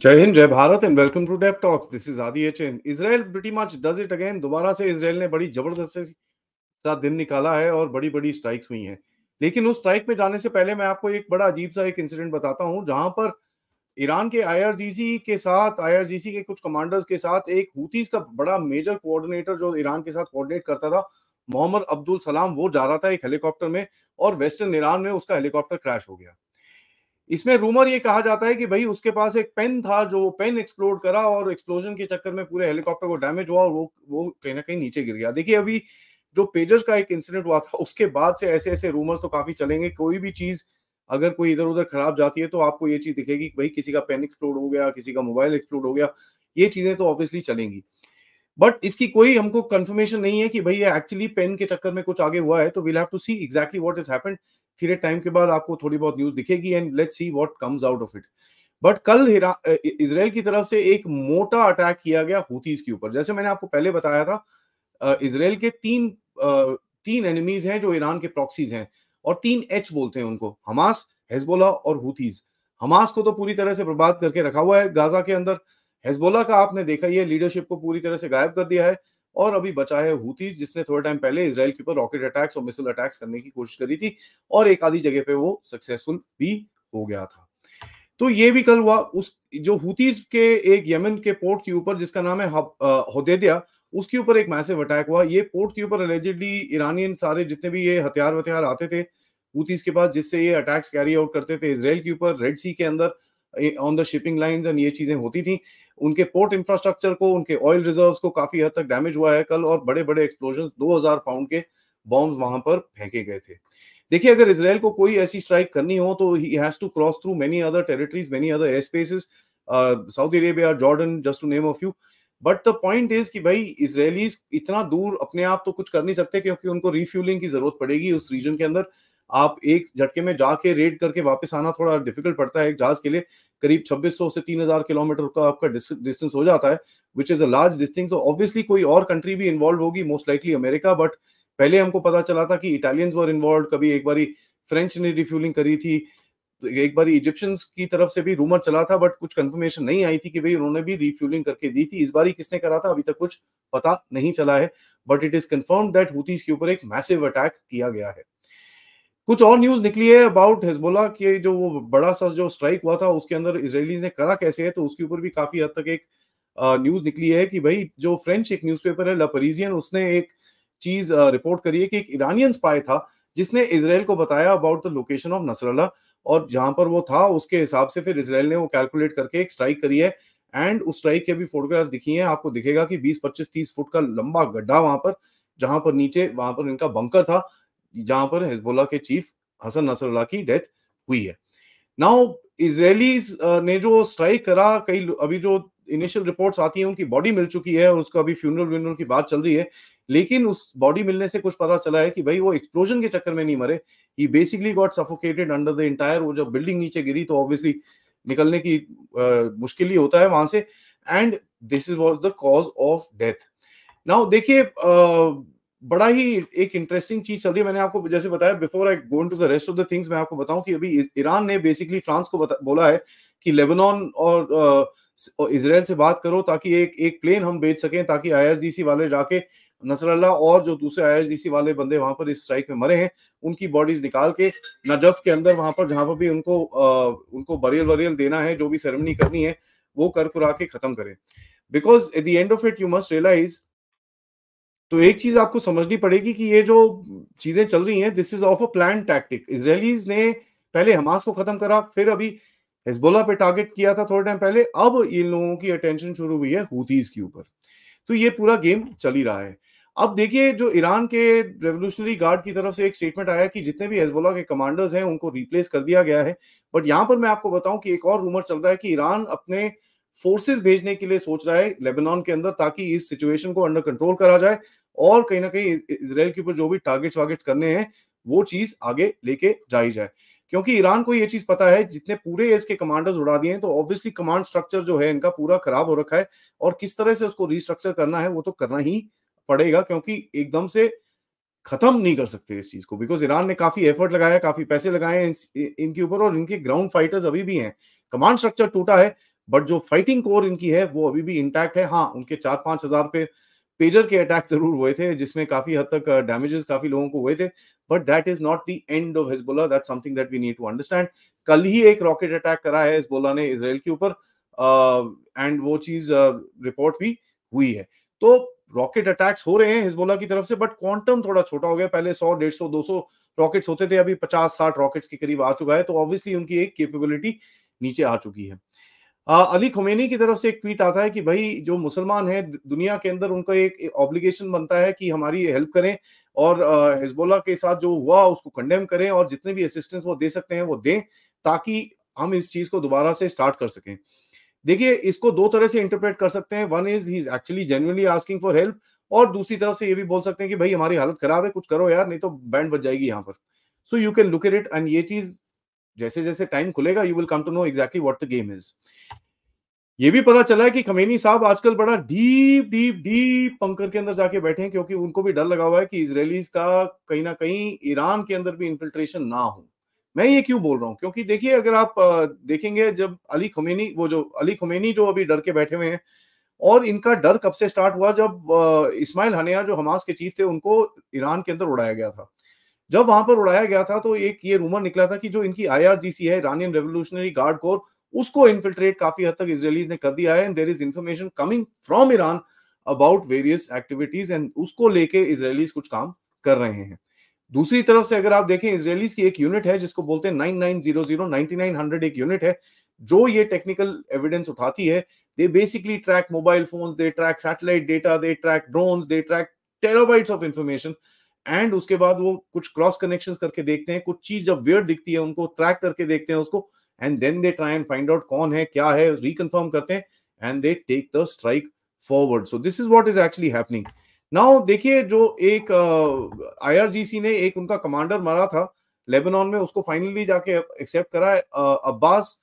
जय हिंद जय Bharat and welcome to deaf talks this is Adi H N Israel pretty much does it again दोबारा से Israel ने बड़ी जबरदस्ती का दिन निकाला है और बड़ी बड़ी स्ट्राइक्स हुई हैं लेकिन उस स्ट्राइक में जाने से पहले मैं आपको एक बड़ा अजीब सा एक इंसिडेंट बताता हूं जहां पर ईरान के आईआरजीसी के साथ आईआरजीसी के कुछ कमांडर्स के साथ एक हुतीस का बड़ा मेजर कोऑर्डिनेटर जो ईरान के साथ कोऑर्डिनेट करता था मोहम्मद अब्दुल सलाम वो जा रहा था एक हेलीकॉप्टर में और वेस्टर्न ईरान में उसका हेलीकॉप्टर क्रैश हो गया इसमें रूमर ये कहा जाता है कि भाई उसके पास एक पेन था जो वो पेन एक्सप्लोड करा और एक्सप्लोजन के चक्कर में पूरे हेलीकॉप्टर को डैमेज हुआ और वो वो कहीं ना कहीं नीचे गिर गया देखिए अभी जो पेजर्स का एक इंसिडेंट हुआ था उसके बाद से ऐसे ऐसे रूमर्स तो काफी चलेंगे कोई भी चीज अगर कोई इधर उधर खराब जाती है तो आपको ये चीज दिखेगी कि भाई किसी का पेन एक्सप्लोड हो गया किसी का मोबाइल एक्सप्लोड हो गया ये चीजें तो ऑब्वियसली चलेंगी बट इसकी कोई हमको कंफर्मेशन नहीं है कि भाई ये एक्चुअली पेन के चक्कर में कुछ आगे हुआ है तो we'll have to see exactly what is happened थोड़े टाइम के बाद आपको थोड़ी बहुत न्यूज दिखेगी and let's see what comes out of it but कल इसराइल की तरफ से एक मोटा अटैक किया गया हूथीज के ऊपर जैसे मैंने आपको पहले बताया था इसराइल के तीन तीन एनिमीज हैं जो ईरान के प्रॉक्सीज हैं और तीन एच बोलते हैं उनको हमास हेजबोला और हूथीज हमास को तो पूरी तरह से बर्बाद करके रखा हुआ है गाजा के अंदर हेजबोला का आपने देखा ही है लीडरशिप को पूरी तरह से गायब कर दिया है और अभी बचा है हुतीज जिसने थोड़े टाइम पहले इसराइल के ऊपर रॉकेट अटैक्स और मिसल अटैक्स करने की कोशिश करी थी और एक आधी जगह पे वो सक्सेसफुल भी हो गया था तो ये भी कल हुआ उस जो हुतीज के एक यमन के पोर्ट के ऊपर जिसका नाम है होदेदिया उसके ऊपर एक मैसेव अटैक हुआ ये पोर्ट के ऊपर एलिजिडली ईरानियन सारे जितने भी ये हथियार वथियार आते थे हुतीज के पास जिससे ये अटैक्स कैरी आउट करते थे इसराइल के ऊपर रेड सी के अंदर on the shipping line and ये चीजें होती थी उनके पोर्ट इंफ्रास्ट्रक्चर को उनके ऑयल रिजर्व को काफी हद तक डैमेज हुआ है कल और बड़े बड़े एक्सप्लोजन दो पाउंड के बॉम्ब वहां पर फेंके गए थे देखिए अगर इसराइल को कोई ऐसी स्ट्राइक करनी हो तो he has to cross through many other territories many other air spaces Saudi Arabia Jordan just to name of you but the point is कि भाई इसराइलीज इतना दूर अपने आप तो कुछ कर नहीं सकते क्योंकि उनको रिफ्यूलिंग की जरूरत पड़ेगी उस रीजन के अंदर आप एक झटके में जाके रेड करके वापस आना थोड़ा डिफिकल्ट पड़ता है एक जहाज के लिए करीब 2600 से 3000 किलोमीटर का आपका डिस्टेंस हो जाता है which is a large distance so obviously कोई और कंट्री भी इन्वॉल्व होगी मोस्ट लाइकली अमेरिका बट पहले हमको पता चला था कि इटालियंस वर इन्वॉल्व कभी एक बार फ्रेंच ने रिफ्यूलिंग करी थी तो एक बार इजिप्शियंस की तरफ से भी रूमर चला था बट कुछ कंफर्मेशन नहीं आई थी कि भाई उन्होंने भी रिफ्यूलिंग करके दी थी इस बार ही किसने करा था अभी तक कुछ पता नहीं चला है but it is confirm that Houthis के ऊपर एक मैसिव अटैक किया गया है कुछ और न्यूज निकली है अबाउट हिजबुल्ला के जो वो बड़ा सा जो स्ट्राइक हुआ था उसके अंदर इसराइलीज ने करा कैसे है तो उसके ऊपर भी काफी हद तक एक न्यूज निकली है कि भाई जो फ्रेंच एक न्यूज़पेपर है लपरिजियन उसने एक चीज रिपोर्ट करी है कि एक ईरानियन स्पाई था जिसने इसराइल को बताया about the location of Nasrallah और जहां पर वो था उसके हिसाब से फिर इसराइल ने वो कैलकुलेट करके एक स्ट्राइक करी है एंड उस स्ट्राइक के भी फोटोग्राफ दिखी है आपको दिखेगा कि 20 25 30 फुट का लंबा गड्ढा वहां पर जहां पर नीचे वहां पर इनका बंकर था जहां पर हिजबुल्ला के चीफ हसन नसरुल्ला की डेथ हुई है नाउ इसराइली ने जो स्ट्राइक करा कई अभी जो इनिशियल रिपोर्ट्स आती हैं उनकी बॉडी मिल चुकी है और उसका अभी फ्यूनरल व्यूनरल की बात चल रही है लेकिन उस बॉडी मिलने से कुछ पता चला है कि भाई वो एक्सप्लोजन के चक्कर में नहीं मरे he basically got suffocated under the entire वो जब बिल्डिंग नीचे गिरी तो ऑब्वियसली निकलने की uh, मुश्किल ही होता है वहां से and this is was the cause of death now देखिए बड़ा ही एक इंटरेस्टिंग चीज चल रही है मैंने आपको जैसे बताया before I going to the rest of the things मैं आपको बताऊं कि अभी ईरान ने बेसिकली फ्रांस को बोला है कि लेबनान और इसराइल से बात करो ताकि एक एक प्लेन हम बेच सकें ताकि आईआरजीसी वाले जाके नसरल्ला और जो दूसरे आईआरजीसी वाले बंदे वहां पर इस स्ट्राइक में मरे हैं उनकी बॉडीज निकाल के नजफ के अंदर वहां पर जहां पर भी उनको आ, उनको बरियल वरियल देना है जो भी सेरेमनी करनी है वो कर कुरा के खत्म करें because at the end of it you must realise तो एक चीज आपको समझनी पड़ेगी कि ये जो चीजें चल रही हैं this is of a plan tactic Israelis ने पहले हमास को खत्म करा फिर अभी हिजबोला पे टारगेट किया था थोड़े टाइम पहले अब इन लोगों की अटेंशन शुरू हुई है हुतीज के ऊपर तो ये पूरा गेम चल ही रहा है अब देखिए जो ईरान के रेवोल्यूशनरी गार्ड की तरफ से एक स्टेटमेंट आया कि जितने भी हेजबोला के कमांडर्स हैं उनको रिप्लेस कर दिया गया है बट यहां पर मैं आपको बताऊं कि एक और रूमर चल रहा है कि ईरान अपने फोर्सेस भेजने के लिए सोच रहा है लेबनान के अंदर ताकि इस सिचुएशन को अंडर कंट्रोल करा जाए और कहीं ना कहीं इसराइल के ऊपर जो भी टारगेट्स वागेट्स करने हैं वो चीज आगे लेके जाई जाए क्योंकि ईरान को ये चीज पता है जितने पूरे इसके कमांडर्स उड़ा दिए हैं तो ऑब्वियसली कमांड स्ट्रक्चर जो है इनका पूरा खराब हो रखा है और किस तरह से उसको रिस्ट्रक्चर करना है वो तो करना ही पड़ेगा क्योंकि एकदम से खत्म नहीं कर सकते इस चीज को बिकॉज ईरान ने काफी एफर्ट लगाया काफी पैसे लगाए हैं इनके ऊपर और इनके ग्राउंड फाइटर्स अभी भी हैं कमांड स्ट्रक्चर टूटा है बट जो फाइटिंग कोर इनकी है वो अभी भी इंटैक्ट है हाँ उनके चार पांच हजार पे पेजर के अटैक जरूर हुए थे जिसमें काफी हद तक डैमेजेस काफी लोगों को हुए थे but that is not the end of Hezbollah that something that we need to understand कल ही एक रॉकेट अटैक करा है हिजबुल्ला ने इसराइल के ऊपर एंड वो चीज रिपोर्ट भी हुई है तो रॉकेट अटैक्स हो रहे हैं हिजबुल्ला की तरफ से बट क्वांटम थोड़ा छोटा हो गया पहले सौ डेढ़ सौ दो सौ रॉकेट्स होते थे अभी पचास साठ रॉकेट्स के करीब आ चुका है तो ऑब्वियसली उनकी एक कैपेबिलिटी नीचे आ चुकी है अली खुमेनी की तरफ से एक ट्वीट आता है कि भाई जो मुसलमान है दुनिया के अंदर उनका एक ऑब्लिगेशन बनता है कि हमारी हेल्प करें और हिजबोला के साथ जो हुआ उसको कंडेम करें और जितने भी असिस्टेंस वो दे सकते हैं वो दें ताकि हम इस चीज को दोबारा से स्टार्ट कर सकें देखिए इसको दो तरह से इंटरप्रेट कर सकते हैं one is he is actually genuinely asking for help और दूसरी तरफ से ये भी बोल सकते हैं कि भाई हमारी हालत खराब है कुछ करो यार नहीं तो बैंड बच जाएगी यहाँ पर so you can look at it and ये चीज जैसे जैसे टाइम खुलेगा you will come to know exactly what the game is ये भी पता चला है कि खमेनी साहब आजकल बड़ा डीप डीप डीप पंकर के अंदर जाके बैठे हैं क्योंकि उनको भी डर लगा हुआ है कि इसराइलीज का कहीं ना कहीं ईरान के अंदर भी इन्फिल्ट्रेशन ना हो मैं ये क्यों बोल रहा हूँ क्योंकि देखिए अगर आप देखेंगे जब अली खमेनी वो जो अली खमेनी जो अभी डर के बैठे हुए हैं और इनका डर कब से स्टार्ट हुआ जब इस्माइल हनिया जो हमास के चीफ थे उनको ईरान के अंदर उड़ाया गया था जब वहां पर उड़ाया गया था तो एक ये रूमर निकला था कि जो इनकी आईआरजीसी है इरानियन रेवोल्यूशनरी गार्ड कोर उसको इन्फिल्ट्रेट काफी हद तक इसराइलीज ने कर दिया है and there is information coming from Iran about various activities and उसको लेके इसराइलीज कुछ काम कर रहे हैं दूसरी तरफ से अगर आप देखें इसराइलीज की एक यूनिट है जिसको बोलते हैं nine nine zero zero ninety nine hundred एक यूनिट है जो ये टेक्निकल एविडेंस उठाती है they basically track mobile phone they track satellite data they track drone they track terabytes of information and उसके बाद वो कुछ क्रॉस कनेक्शंस करके देखते हैं कुछ चीज जब वेयर दिखती है उनको ट्रैक करके देखते हैं उसको and then they try and find out कौन है क्या है रिकनफर्म करते हैं and they take the strike forward so this is what is actually happening now देखिए जो एक आई आर जी सी ने एक उनका कमांडर मारा था लेबनान में उसको फाइनली जाके एक्सेप्ट करा है अब्बास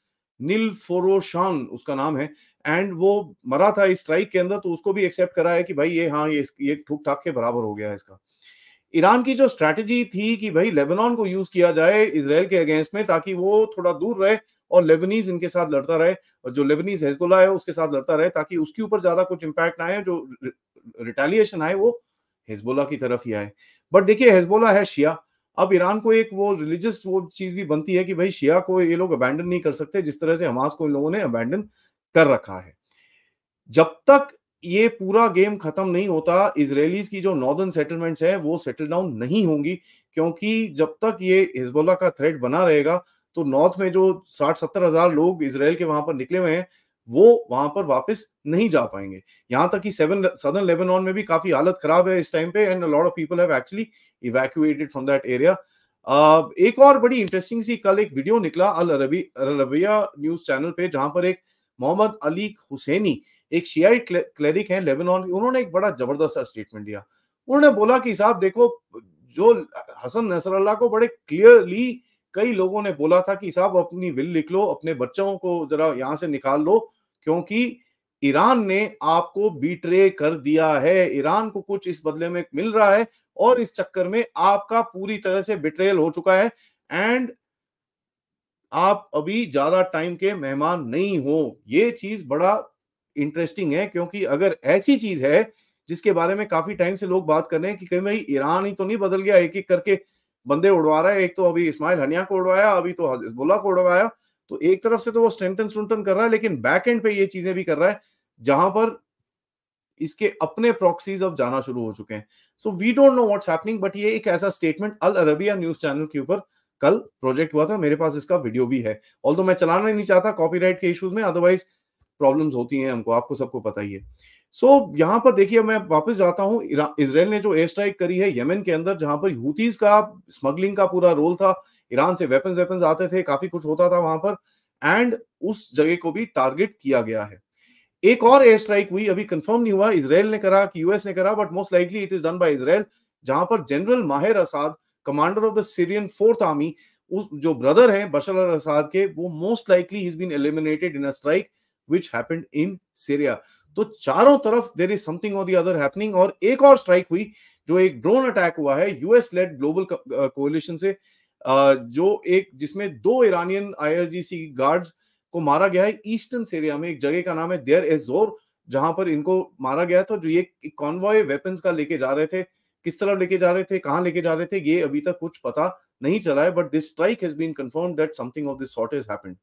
नील फोरोशान उसका नाम है एंड वो मरा था इस स्ट्राइक के अंदर तो उसको भी एक्सेप्ट करा है कि भाई ये हाँ ये ये ठीक ठाक के बराबर हो गया है इसका ईरान की जो स्ट्रैटेजी थी कि भाई लेबनान को यूज किया जाए इसराइल के अगेंस्ट में ताकि वो थोड़ा दूर रहे और लेबनीज इनके साथ लड़ता रहे और जो लेबनीज हेजबुल्ला है उसके साथ लड़ता रहे ताकि उसके ऊपर ज्यादा कुछ इम्पैक्ट ना आए जो रिटेलिएशन आए वो हेजबुल्ला की तरफ ही आए बट देखिए हेजबुल्ला है शिया अब ईरान को एक वो रिलीजियस वो चीज भी बनती है कि भाई शिया को ये लोग अबैंडन नहीं कर सकते जिस तरह से हमास को इन लोगों ने अबैंडन कर रखा है जब तक ये पूरा गेम खत्म नहीं होता इसराइलीज की जो नॉर्दर्न सेटलमेंट्स है वो सेटल डाउन नहीं होंगी क्योंकि जब तक ये हिजबोला का थ्रेट बना रहेगा तो नॉर्थ में जो साठ सत्तर हजार लोग इसराइल के वहां पर निकले हुए हैं वो वहां पर वापस नहीं जा पाएंगे यहाँ तक कि सेवन सदर्न लेबनान में भी काफी हालत खराब है इस टाइम पे and lot of people have actually evacuated from that area एक और बड़ी इंटरेस्टिंग सी कल एक वीडियो निकला अल अरबी अरबिया न्यूज चैनल पे जहां पर एक मोहम्मद अली हुसैनी एक शियाई क्लरिक है लेबनान उन्होंने एक बड़ा जबरदस्त स्टेटमेंट दिया उन्होंने बोला कि साहब देखो जो हसन नसरल्ला को बड़े क्लियरली कई लोगों ने बोला था कि साहब अपनी विल लिख लो अपने बच्चों को जरा यहाँ से निकाल लो क्योंकि ईरान ने आपको बीट्रे कर दिया है ईरान को कुछ इस बदले में मिल रहा है और इस चक्कर में आपका पूरी तरह से बिट्रेल हो चुका है एंड आप अभी ज्यादा टाइम के मेहमान नहीं हो ये चीज बड़ा इंटरेस्टिंग है क्योंकि अगर ऐसी चीज है जिसके बारे में काफी टाइम से लोग बात कर रहे हैं कि कहीं भाई ईरान ही तो नहीं बदल गया एक एक करके बंदे उड़वा रहा है एक तो अभी इस्माइल हनिया को उड़वाया अभी तो हजबुल्ला को उड़वाया तो एक तरफ से तो वो स्ट्रेंथन स्ट्रुंटन कर रहा है लेकिन बैक एंड पे ये चीजें भी कर रहा है जहां पर इसके अपने प्रॉक्सीज अब जाना शुरू हो चुके हैं so we don't know what's happening but ये एक ऐसा statement Al Arabiya news channel के ऊपर कल प्रोजेक्ट हुआ था मेरे पास इसका वीडियो भी है ऑल मैं चलाना नहीं चाहता कॉपीराइट के इश्यूज में अदरवाइज प्रॉब्लम्स होती हैं हमको आपको सबको पता ही है सो so, यहाँ पर देखिए मैं वापस जाता हूँ इसराइल ने जो एयर स्ट्राइक करी है यमन के अंदर जहां पर यूथीज का स्मगलिंग का पूरा रोल था ईरान से वेपन वेपन आते थे काफी कुछ होता था वहां पर एंड उस जगह को भी टारगेट किया गया है एक और एयर स्ट्राइक हुई अभी कंफर्म नहीं हुआ इसराइल ने करा कि यूएस ने करा but most likely it is done by Israel जहां पर general Maher Assad commander of the Syrian fourth army उस जो ब्रदर है बशर असाद के वो most likely is been eliminated in a strike which happened in Syria तो चारों तरफ there is something or the other happening और एक और स्ट्राइक हुई जो एक ड्रोन अटैक हुआ है यूएस लेड ग्लोबल कोलिशन से uh, जो एक जिसमें दो ईरानियन आईआरजीसी गार्ड्स को मारा गया है ईस्टर्न सीरिया में एक जगह का नाम है देयर एजोर जहां पर इनको मारा गया था जो ये कॉन्वॉय वेपन्स का लेके जा रहे थे किस तरफ लेके जा रहे थे कहां लेके जा रहे थे ये अभी तक कुछ पता नहीं चला है but this strike has been confirm that something of this sort is happened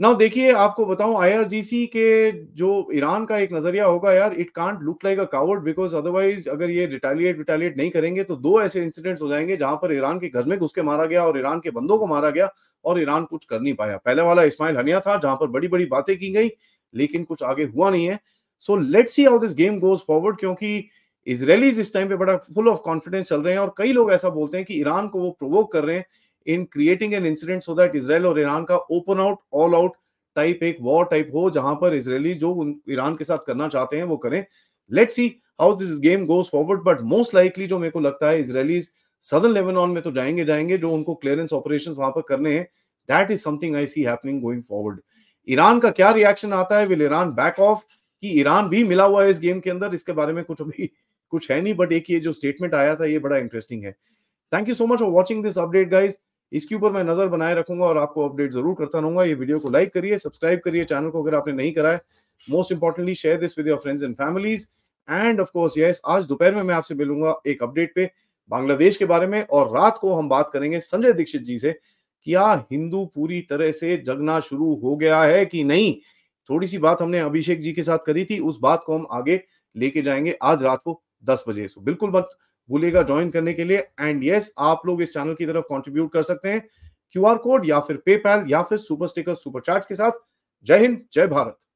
now देखिए आपको बताऊं आईआरजीसी के जो ईरान का एक नजरिया होगा यार it can't look like a coward because otherwise अगर ये रिटेलिएट रिटेलिएट नहीं करेंगे तो दो ऐसे इंसिडेंट्स हो जाएंगे जहां पर ईरान के घर में घुस के मारा गया और ईरान के बंदों को मारा गया और ईरान कुछ कर नहीं पाया पहले वाला इस्माइल हनिया था जहां पर बड़ी बड़ी बातें की गई लेकिन कुछ आगे हुआ नहीं है so let see how this game goes forward क्योंकि इसराइलीज इस टाइम पे बड़ा फुल ऑफ कॉन्फिडेंस चल रहे हैं और कई लोग ऐसा बोलते हैं कि ईरान को वो प्रोवोक कर रहे हैं in creating an incident so that Israel और ईरान का open out all out type एक वॉर टाइप हो जहां पर इसराइली जो ईरान के साथ करना चाहते हैं वो करें let see how this game goes forward but most likely जो मेरे को लगता है इसराइलीज सदर्न लेबनान में तो जाएंगे जाएंगे जो उनको क्लियरेंस ऑपरेशन वहां पर करने हैं that is something I see happening going forward Iran का क्या रिएक्शन आता है विल ईरान बैक ऑफ कि ईरान भी मिला हुआ है इस गेम के अंदर इसके बारे में कुछ अभी कुछ है नहीं बट एक ये जो स्टेटमेंट आया था ये बड़ा इंटरेस्टिंग है thank you so much for watching this update guys इसके ऊपर मैं नजर बनाए रखूंगा और आपको अपडेट जरूर करता रहूंगा ये वीडियो को लाइक करिए सब्सक्राइब करिए चैनल को अगर आपने नहीं करा है most importantly share this with your friends and families and of course yes आज दोपहर में मैं आपसे मिलूंगा एक अपडेट पे बांग्लादेश के बारे में और रात को हम बात करेंगे संजय दीक्षित जी से क्या हिंदू पूरी तरह से जगना शुरू हो गया है कि नहीं थोड़ी सी बात हमने अभिषेक जी के साथ करी थी उस बात को हम आगे लेके जाएंगे आज रात को दस बजे सो बिल्कुल मत भूलेगा ज्वाइन करने के लिए एंड यस yes, आप लोग इस चैनल की तरफ कॉन्ट्रीब्यूट कर सकते हैं क्यू कोड या फिर पेपैल या फिर सुपर स्टिकर सुपर के साथ जय हिंद जय भारत